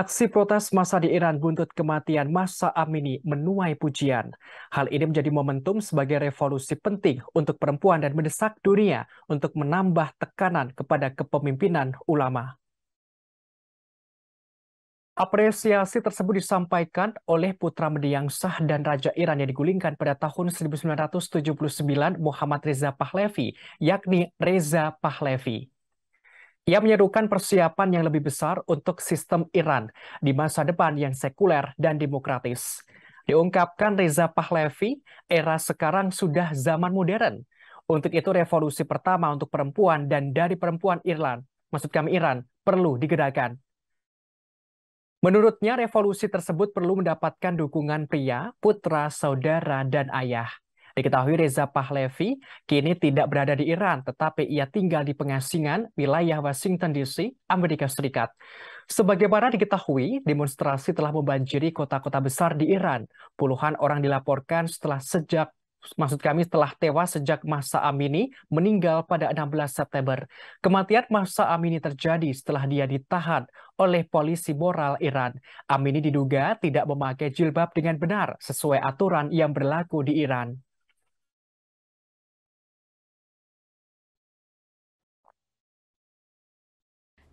Aksi protes masa di Iran buntut kematian masa Amini menuai pujian. Hal ini menjadi momentum sebagai revolusi penting untuk perempuan dan mendesak dunia untuk menambah tekanan kepada kepemimpinan ulama. Apresiasi tersebut disampaikan oleh putra mendiang sah dan Raja Iran yang digulingkan pada tahun 1979 Muhammad Reza Pahlavi, yakni Reza Pahlavi. Ia menyerukan persiapan yang lebih besar untuk sistem Iran di masa depan yang sekuler dan demokratis. Diungkapkan Reza Pahlavi, era sekarang sudah zaman modern. Untuk itu revolusi pertama untuk perempuan dan dari perempuan Iran, maksud kami Iran, perlu digerakkan. Menurutnya revolusi tersebut perlu mendapatkan dukungan pria, putra, saudara, dan ayah. Diketahui Reza Pahlevi kini tidak berada di Iran, tetapi ia tinggal di pengasingan wilayah Washington DC, Amerika Serikat. Sebagaimana diketahui, demonstrasi telah membanjiri kota-kota besar di Iran. Puluhan orang dilaporkan setelah sejak maksud kami telah tewas sejak Masa Amini meninggal pada 16 September. Kematian Masa Amini terjadi setelah dia ditahan oleh polisi moral Iran. Amini diduga tidak memakai jilbab dengan benar sesuai aturan yang berlaku di Iran.